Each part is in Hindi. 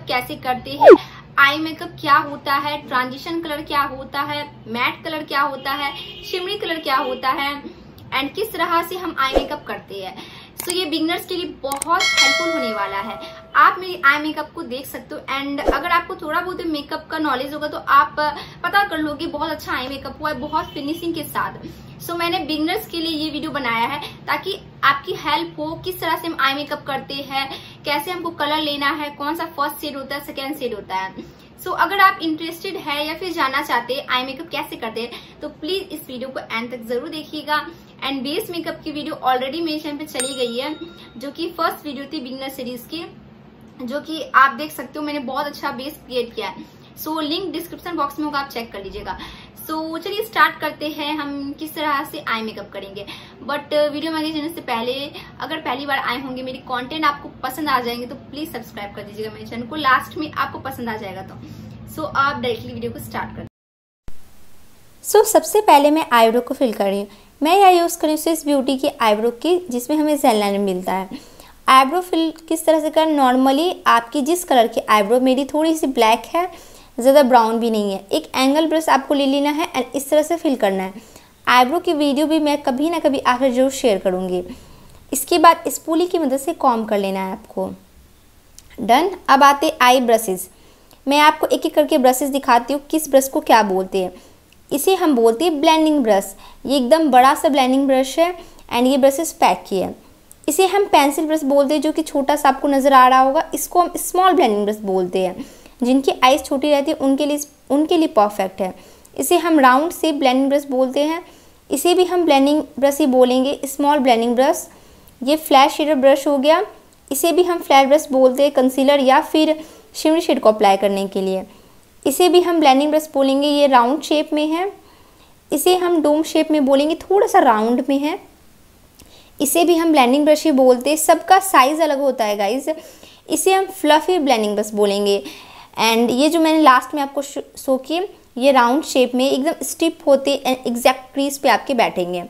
मेकअप कैसे करते हैं आई मेकअप क्या होता है ट्रांजिशन कलर क्या होता है मैट कलर क्या होता है शिमरी कलर क्या होता है एंड किस तरह से हम आई मेकअप करते हैं सो so, ये बिगनर्स के लिए बहुत हेल्पफुल होने वाला है आप मेरे आई मेकअप को देख सकते हो एंड अगर आपको थोड़ा बहुत मेकअप का नॉलेज होगा तो आप पता कर लोगे बहुत अच्छा आई मेकअप हुआ है बहुत फिनिशिंग के साथ सो so, मैंने बिगनर्स के लिए ये वीडियो बनाया है ताकि आपकी हेल्प हो किस तरह से हम आई मेकअप करते हैं कैसे हमको कलर लेना है कौन सा फर्स्ट सेड होता है सेकेंड सेड होता है सो so, अगर आप इंटरेस्टेड है या फिर जानना चाहते हैं आई मेकअप कैसे करते हैं तो प्लीज इस वीडियो को एंड तक जरूर देखिएगा एंड बेस मेकअप की वीडियो ऑलरेडी मेरे चैनल पे चली गई है जो कि फर्स्ट वीडियो थी बिगनर सीरीज की जो कि आप देख सकते हो मैंने बहुत अच्छा बेस क्रिएट किया है सो लिंक डिस्क्रिप्शन बॉक्स में होगा आप चेक कर लीजिएगा सो तो so, चलिए स्टार्ट करते हैं हम किस तरह से आई मेकअप करेंगे बट वीडियो uh, में आगे जाने से पहले अगर पहली बार आए होंगे मेरी कंटेंट आपको पसंद आ जाएंगे तो प्लीज सब्सक्राइब कर दीजिएगा मेरे चैनल को लास्ट में आपको पसंद आ जाएगा तो सो so, आप डायरेक्टली वीडियो को स्टार्ट कर सो so, सबसे पहले मैं आईब्रो को फिल कर रही हूँ मैं यह यूज़ करी स्विस ब्यूटी की आईब्रो की जिसमें हमें जेल लाइन मिलता है आईब्रो फिल किस तरह से कर नॉर्मली आपकी जिस कलर की आईब्रो मेरी थोड़ी सी ब्लैक है ज़्यादा ब्राउन भी नहीं है एक एंगल ब्रश आपको ले लेना है एंड इस तरह से फिल करना है आईब्रो की वीडियो भी मैं कभी ना कभी आखिर जरूर शेयर करूँगी इसके बाद इस पुली की मदद से कॉम कर लेना है आपको डन अब आते आई ब्रशेज़ मैं आपको एक एक करके ब्रशेज़ दिखाती हूँ किस ब्रश को क्या बोलते हैं इसे हम बोलते हैं ब्लेंडिंग ब्रश ये एकदम बड़ा सा ब्लेंडिंग ब्रश है एंड ये ब्रशेज पैक की है इसे हम पेंसिल ब्रश बोलते हैं जो कि छोटा सा आपको नज़र आ रहा होगा इसको हम स्मॉल ब्लेंडिंग ब्रश बोलते हैं जिनकी आइज़ छोटी रहती है उनके लिए उनके लिए परफेक्ट है इसे हम राउंड से ब्लैंडिंग ब्रश बोलते हैं इसे भी हम ब्लैंडिंग ब्रश ही बोलेंगे स्मॉल ब्लैंडिंग ब्रश ये फ्लैश शेडर ब्रश हो गया इसे भी हम फ्लैट ब्रश बोलते हैं कंसीलर या फिर शिमरी शेड को अप्लाई करने के लिए इसे भी हम ब्लैंडिंग ब्रश बोलेंगे ये राउंड शेप में है इसे हम डोम शेप में बोलेंगे थोड़ा सा राउंड में है इसे भी हम ब्लैंडिंग ब्रश ही बोलते हैं सबका साइज़ अलग होता है गाइज इसे हम फ्लफी ब्लैंडिंग ब्रश बोलेंगे एंड ये जो मैंने लास्ट में आपको शो किए ये राउंड शेप में एकदम स्टिप होते एग्जैक्ट क्रीज पे आपके बैठेंगे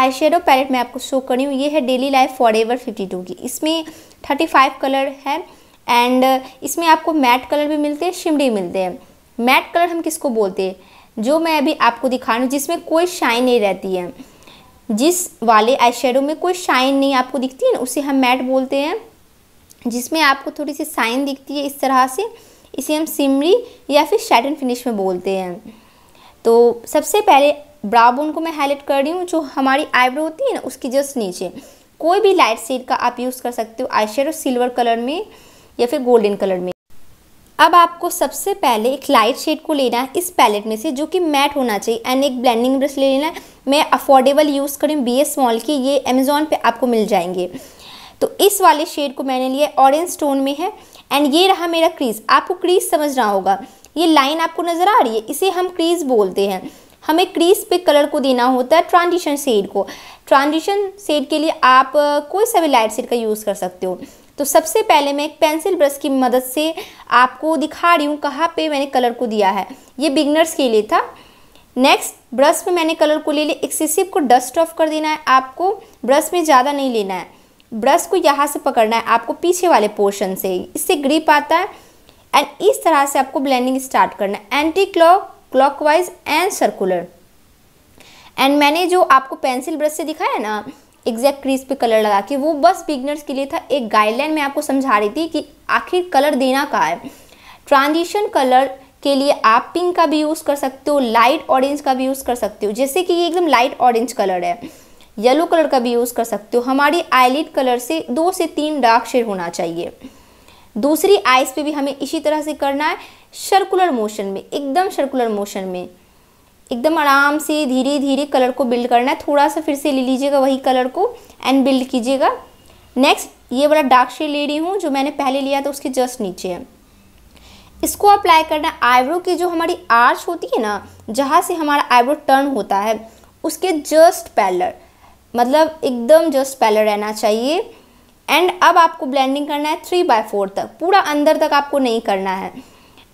आई शेडो पैलेट मैं आपको शो कर रही हूँ ये है डेली लाइफ फॉर एवर फिफ्टी टू की इसमें थर्टी फाइव कलर है एंड इसमें आपको मैट कलर भी मिलते हैं शिमडी मिलते हैं मैट कलर हम किसको बोलते हैं जो मैं अभी आपको दिखा रही हूँ जिसमें कोई शाइन नहीं रहती है जिस वाले आई शेडो में कोई शाइन नहीं आपको दिखती है ना उसे हम मैट बोलते हैं जिसमें आपको थोड़ी सी शाइन दिखती है इस तरह से इसे हम सिमरी या फिर शैटन फिनिश में बोलते हैं तो सबसे पहले ब्राउ बोन को मैं हाईलाइट कर रही हूँ जो हमारी आईब्रो होती है ना उसकी जस्ट नीचे कोई भी लाइट शेड का आप यूज़ कर सकते हो आई सिल्वर कलर में या फिर गोल्डन कलर में अब आपको सबसे पहले एक लाइट शेड को लेना है इस पैलेट में से जो कि मैट होना चाहिए एंड एक ब्लेंडिंग ब्रश ले लेना है मैं अफोर्डेबल यूज़ करी बी एस मॉल की ये अमेज़ोन पे आपको मिल जाएंगे तो इस वाले शेड को मैंने लिया ऑरेंज स्टोन में है एंड ये रहा मेरा क्रीज आपको क्रीज समझना होगा ये लाइन आपको नज़र आ रही है इसे हम क्रीज बोलते हैं हमें क्रीज पे कलर को देना होता है ट्रांजिशन सेड को ट्रांजिशन सेड के लिए आप कोई सा भी लाइट सेड का यूज़ कर सकते हो तो सबसे पहले मैं एक पेंसिल ब्रश की मदद से आपको दिखा रही हूँ कहाँ पे मैंने कलर को दिया है ये बिगनर्स के लिए था नेक्स्ट ब्रश में मैंने कलर को ले लिया एक्सेसिव को डस्ट ऑफ कर देना है आपको ब्रश में ज़्यादा नहीं लेना है ब्रश को यहाँ से पकड़ना है आपको पीछे वाले पोर्शन से इससे ग्रिप आता है एंड इस तरह से आपको ब्लेंडिंग स्टार्ट करना है anti clock clockwise and circular and मैंने जो आपको पेंसिल ब्रश से दिखाया ना एग्जैक्ट क्रीज पे कलर लगा के वो बस बिगनर्स के लिए था एक गाइडलाइन मैं आपको समझा रही थी कि आखिर कलर देना कहाँ है ट्रांजिशन कलर के लिए आप पिंक का भी यूज़ कर सकते हो लाइट ऑरेंज का भी यूज़ कर सकते हो जैसे कि ये एकदम लाइट ऑरेंज कलर है येलो कलर का भी यूज़ कर सकते हो हमारी आईलिड कलर से दो से तीन डार्क शेड होना चाहिए दूसरी आइस पे भी हमें इसी तरह से करना है सर्कुलर मोशन में एकदम सर्कुलर मोशन में एकदम आराम से धीरे धीरे कलर को बिल्ड करना है थोड़ा सा फिर से ले लीजिएगा वही कलर को एंड बिल्ड कीजिएगा नेक्स्ट ये वाला डार्क शेड ले रही हूँ जो मैंने पहले लिया था उसके जस्ट नीचे है इसको अप्लाई करना है आईब्रो की जो हमारी आर्च होती है ना जहाँ से हमारा आईब्रो टर्न होता है उसके जस्ट पैलर मतलब एकदम जस्ट पहले रहना चाहिए एंड अब आपको ब्लेंडिंग करना है थ्री बाय फोर तक पूरा अंदर तक आपको नहीं करना है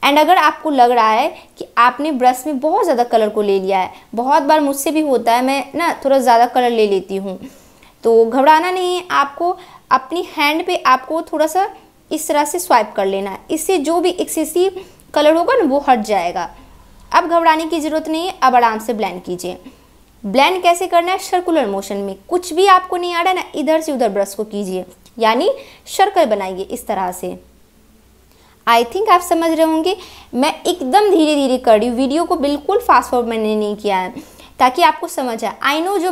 एंड अगर आपको लग रहा है कि आपने ब्रश में बहुत ज़्यादा कलर को ले लिया है बहुत बार मुझसे भी होता है मैं ना थोड़ा ज़्यादा कलर ले लेती हूँ तो घबराना नहीं है आपको अपनी हैंड पे आपको थोड़ा सा इस तरह से स्वाइप कर लेना है इससे जो भी एक्सेसिव कलर होगा ना वो हट जाएगा अब घबराने की ज़रूरत नहीं है अब आराम से ब्लेंड कीजिए ब्लेंड कैसे करना है सर्कुलर मोशन में कुछ भी आपको नहीं आ रहा है ना इधर से उधर ब्रश को कीजिए यानी सर्कल बनाइए इस तरह से आई थिंक आप समझ रहे होंगे मैं एकदम धीरे धीरे कर रही हूँ वीडियो को बिल्कुल फास्ट फॉरवर्ड मैंने नहीं किया है ताकि आपको समझ आए आई नो जो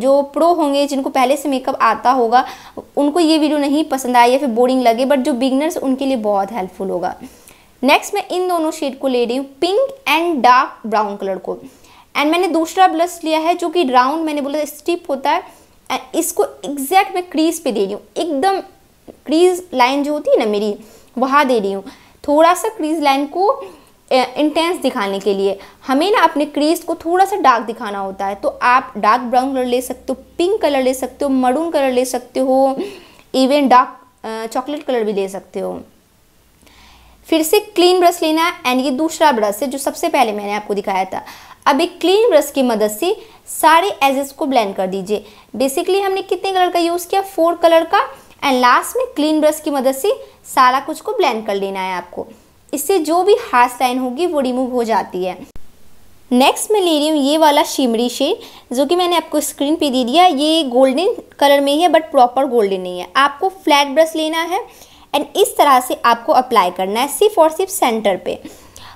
जो प्रो होंगे जिनको पहले से मेकअप आता होगा उनको ये वीडियो नहीं पसंद आए या फिर बोरिंग लगे बट जो बिगनर्स उनके लिए बहुत हेल्पफुल होगा नेक्स्ट मैं इन दोनों शेड को ले रही हूँ pink and dark brown colour को एंड मैंने दूसरा ब्लश लिया है जो कि राउंड मैंने बोला स्टिप होता है एंड इसको एग्जैक्ट मैं क्रीज पे दे रही हूँ एकदम क्रीज लाइन जो होती है ना मेरी वहाँ दे रही हूँ थोड़ा सा क्रीज लाइन को इंटेंस दिखाने के लिए हमें ना अपने क्रीज को थोड़ा सा डार्क दिखाना होता है तो आप डार्क ब्राउन कलर ले सकते हो पिंक कलर ले सकते हो मरून कलर ले सकते हो इवन डार्क चॉकलेट कलर भी ले सकते हो फिर से क्लीन ब्रश लेना एंड ये दूसरा ब्रश है जो सबसे पहले मैंने आपको दिखाया था अब एक क्लीन ब्रश की मदद से सारे एजेस को ब्लेंड कर दीजिए बेसिकली हमने कितने कलर का यूज़ किया फोर कलर का एंड लास्ट में क्लीन ब्रश की मदद से सारा कुछ को ब्लेंड कर लेना है आपको इससे जो भी हार्स लाइन होगी वो रिमूव हो जाती है नेक्स्ट मैं ले रही हूँ ये वाला शिमरी शेड जो कि मैंने आपको स्क्रीन पे दे दिया ये गोल्डन कलर में ही है बट प्रॉपर गोल्डन नहीं है आपको फ्लैट ब्रश लेना है एंड इस तरह से आपको अप्लाई करना है सिर्फ और सिर्फ सेंटर पे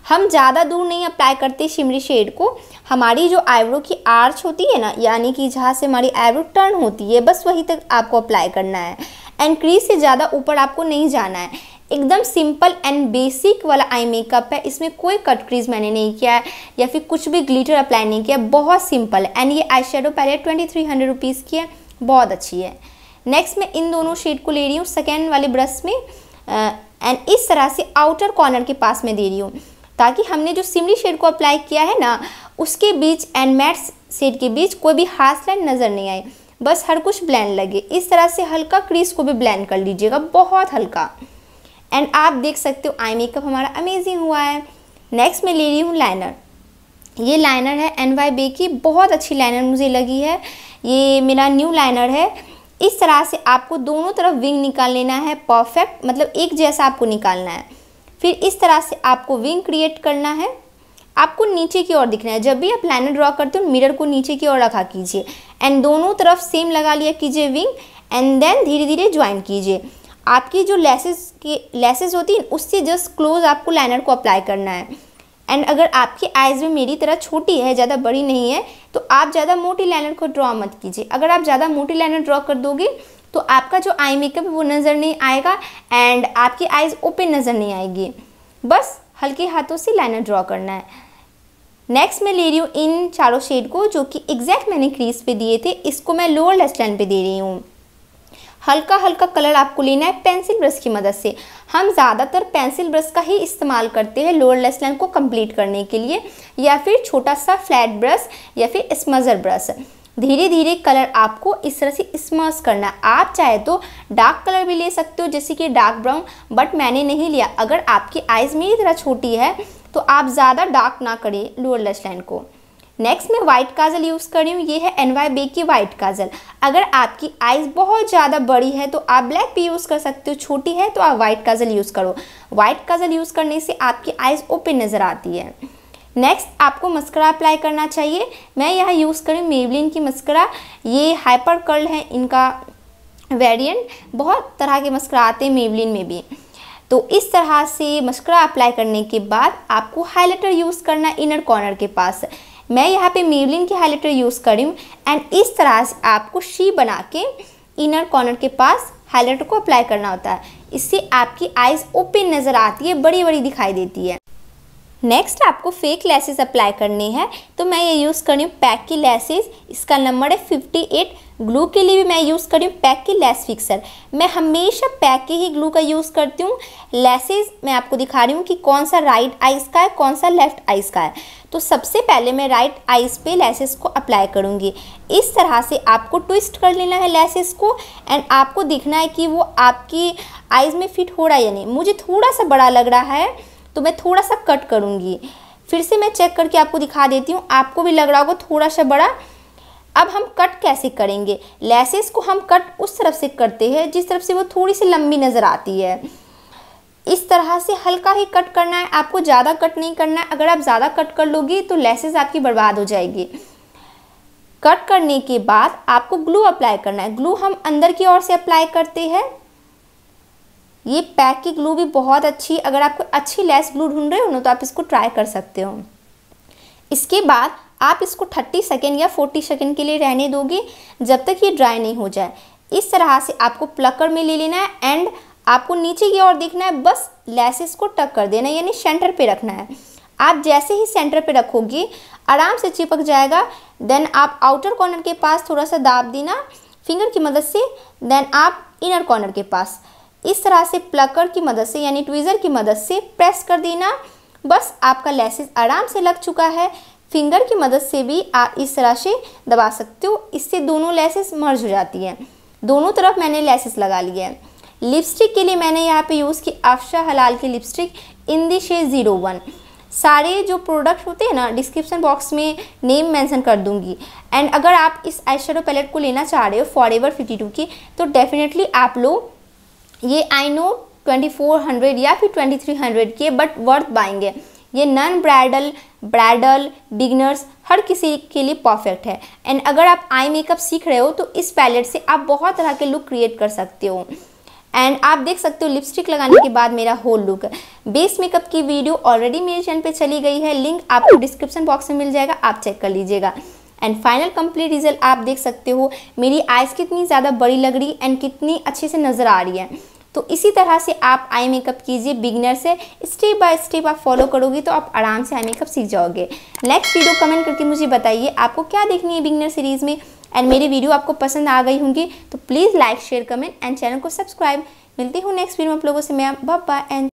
हम ज़्यादा दूर नहीं अप्लाई करते शिमरी शेड को हमारी जो आईब्रो की आर्च होती है ना यानी कि जहाँ से हमारी आईब्रो टर्न होती है बस वहीं तक आपको अप्लाई करना है एंड क्रीज से ज़्यादा ऊपर आपको नहीं जाना है एकदम सिंपल एंड बेसिक वाला आई मेकअप है इसमें कोई कट क्रीज मैंने नहीं किया है या फिर कुछ भी ग्लिटर अप्लाई नहीं किया बहुत सिंपल है एंड ये आई शेडो पहले ट्वेंटी थ्री हंड्रेड रुपीज़ की है बहुत अच्छी है नेक्स्ट मैं इन दोनों शेड को ले रही हूँ सेकेंड वाले ब्रश में एंड इस तरह से आउटर कॉर्नर के पास में दे रही हूँ ताकि हमने जो सिमली शेड को अप्लाई किया है ना उसके बीच एंड मैट शेड के बीच कोई भी हार्स लाइन नज़र नहीं आए बस हर कुछ ब्लैंड लगे इस तरह से हल्का क्रीज को भी ब्लैंड कर लीजिएगा बहुत हल्का एंड आप देख सकते हो आई मेकअप हमारा अमेजिंग हुआ है नेक्स्ट मैं ले रही हूँ लाइनर ये लाइनर है एन वाई बे की बहुत अच्छी लाइनर मुझे लगी है ये मेरा न्यू लाइनर है इस तरह से आपको दोनों तरफ विंग निकाल लेना है परफेक्ट मतलब एक जैसा आपको निकालना है फिर इस तरह से आपको विंग क्रिएट करना है आपको नीचे की ओर दिखना है जब भी आप लाइनर ड्रॉ करते हो मिरर को नीचे की ओर रखा कीजिए एंड दोनों तरफ सेम लगा लिया कीजिए विंग एंड देन धीरे धीरे ज्वाइन कीजिए आपकी जो लेसेस के लेसेस होती हैं उससे जस्ट क्लोज आपको लाइनर को अप्लाई करना है एंड अगर आपकी आइज़ भी मेरी तरह छोटी है ज़्यादा बड़ी नहीं है तो आप ज़्यादा मोटी लाइनर को ड्रॉ मत कीजिए अगर आप ज़्यादा मोटी लाइनर ड्रॉ कर दोगे तो आपका जो आई मेकअप वो नज़र नहीं आएगा एंड आपकी आइज़ ओपन नज़र नहीं आएगी बस हल्के हाथों से लाइनर ड्रॉ करना है नेक्स्ट मैं ले रही हूँ इन चारों शेड को जो कि एग्जैक्ट मैंने क्रीज पे दिए थे इसको मैं लोअर लेस लाइन पे दे रही हूँ हल्का हल्का कलर आपको लेना है पेंसिल ब्रश की मदद से हम ज़्यादातर पेंसिल ब्रश का ही इस्तेमाल करते हैं लोअर लेस लाइन को कंप्लीट करने के लिए या फिर छोटा सा फ्लैट ब्रश या फिर स्मजर ब्रश धीरे धीरे कलर आपको इस तरह से स्मर्स करना आप चाहे तो डार्क कलर भी ले सकते हो जैसे कि डार्क ब्राउन बट मैंने नहीं लिया अगर आपकी आइज़ मेरी तरह छोटी है तो आप ज़्यादा डार्क ना करें लोअर लश लाइन को नेक्स्ट मैं वाइट काजल यूज़ कर रही हूँ ये है एन वाई बे की वाइट काजल अगर आपकी आइज़ बहुत ज़्यादा बड़ी है तो आप ब्लैक भी यूज़ कर सकते हो छोटी है तो आप व्हाइट काजल यूज़ करो व्हाइट काजल यूज़ करने से आपकी आइज़ ओपन नज़र आती है नेक्स्ट आपको मस्करा अप्लाई करना चाहिए मैं यहाँ यूज़ करी मेवलिन की मस्करा ये हाइपर कर्ल है इनका वेरिएंट बहुत तरह के मस्करा आते हैं मेवलिन में भी तो इस तरह से मस्करा अप्लाई करने के बाद आपको हाईलाइटर यूज़ करना इनर कॉर्नर के पास मैं यहाँ पे मेवलिन की हाईलाइटर यूज़ करी हूँ एंड इस तरह से आपको शी बना के इनर कॉर्नर के पास हाईलाइटर को अप्लाई करना होता है इससे आपकी आइज़ ओपन नज़र आती है बड़ी बड़ी दिखाई देती है नेक्स्ट आपको फेक लेसेस अप्लाई करनी है तो मैं ये यूज़ कर रही हूँ पैक की लेसेस इसका नंबर है फिफ्टी एट ग्लू के लिए भी मैं यूज़ कर रही हूँ पैक की लेस फिक्सर मैं हमेशा पैक के ही ग्लू का यूज़ करती हूँ लेसेस मैं आपको दिखा रही हूँ कि कौन सा राइट आइज़ का है कौन सा लेफ़्ट आइज़ का है तो सबसे पहले मैं राइट आइज़ पे लेसेस को अप्लाई करूँगी इस तरह से आपको ट्विस्ट कर लेना है लेसेस को एंड आपको देखना है कि वो आपकी आइज़ में फिट हो रहा है या नहीं मुझे थोड़ा सा बड़ा लग रहा है तो मैं थोड़ा सा कट करूँगी फिर से मैं चेक करके आपको दिखा देती हूँ आपको भी लग रहा होगा थोड़ा सा बड़ा अब हम कट कैसे करेंगे लेसेस को हम कट उस तरफ से करते हैं जिस तरफ से वो थोड़ी सी लंबी नज़र आती है इस तरह से हल्का ही कट करना है आपको ज़्यादा कट नहीं करना है अगर आप ज़्यादा कट कर लोगे तो लेसेस आपकी बर्बाद हो जाएगी कट करने के बाद आपको ग्लू अप्लाई करना है ग्लू हम अंदर की ओर से अप्लाई करते हैं ये पैक की ग्लू भी बहुत अच्छी अगर आपको अच्छी लेस ग्लू ढूंढ रहे हो ना तो आप इसको ट्राई कर सकते हो इसके बाद आप इसको 30 सेकेंड या 40 सेकेंड के लिए रहने दोगे जब तक ये ड्राई नहीं हो जाए इस तरह से आपको प्लकर में ले लेना है एंड आपको नीचे की ओर देखना है बस लेसेस को टक कर देना यानी सेंटर पे रखना है आप जैसे ही सेंटर पे रखोगे आराम से चिपक जाएगा देन आप आउटर कॉर्नर के पास थोड़ा सा दाब देना फिंगर की मदद से देन आप इनर कॉर्नर के पास इस तरह से प्लकर की मदद से यानी ट्वीज़र की मदद से प्रेस कर देना बस आपका लेसेस आराम से लग चुका है फिंगर की मदद से भी आप इस तरह से दबा सकते हो इससे दोनों लेसेस मर्ज हो जाती हैं दोनों तरफ मैंने लेसेस लगा लिए हैं लिपस्टिक के लिए मैंने यहाँ पे यूज़ की अफशा हलाल की lipstick in the shade zero one सारे जो प्रोडक्ट होते हैं ना डिस्क्रिप्शन बॉक्स में नेम मेंशन कर दूंगी एंड अगर आप इस आई पैलेट को लेना चाह रहे हो फॉर एवर फिफ्टी टू की तो डेफिनेटली आप लोग ये आई नो 2400 या फिर 2300 के बट वर्थ बाइंग है ये नॉन ब्राइडल ब्राइडल बिगनर्स हर किसी के लिए परफेक्ट है एंड अगर आप आई मेकअप सीख रहे हो तो इस पैलेट से आप बहुत तरह के लुक क्रिएट कर सकते हो एंड आप देख सकते हो लिपस्टिक लगाने के बाद मेरा होल लुक बेस मेकअप की वीडियो ऑलरेडी मेरे चैनल पे चली गई है लिंक आपको डिस्क्रिप्शन बॉक्स में मिल जाएगा आप चेक कर लीजिएगा एंड फाइनल कंप्लीट रिजल्ट आप देख सकते हो मेरी आइज़ कितनी ज़्यादा बड़ी लग रही एंड कितनी अच्छे से नज़र आ रही है तो इसी तरह से आप आई मेकअप कीजिए बिगनर से स्टेप बाय स्टेप आप फॉलो करोगी तो आप आराम से आई मेकअप सीख जाओगे नेक्स्ट वीडियो कमेंट करके मुझे बताइए आपको क्या देखनी है बिगनर सीरीज़ में एंड मेरी वीडियो आपको पसंद आ गई होंगी तो please like share comment and channel को सब्सक्राइब मिलती हूँ नेक्स्ट वीडियो में आप लोगों से मैं बाय एंड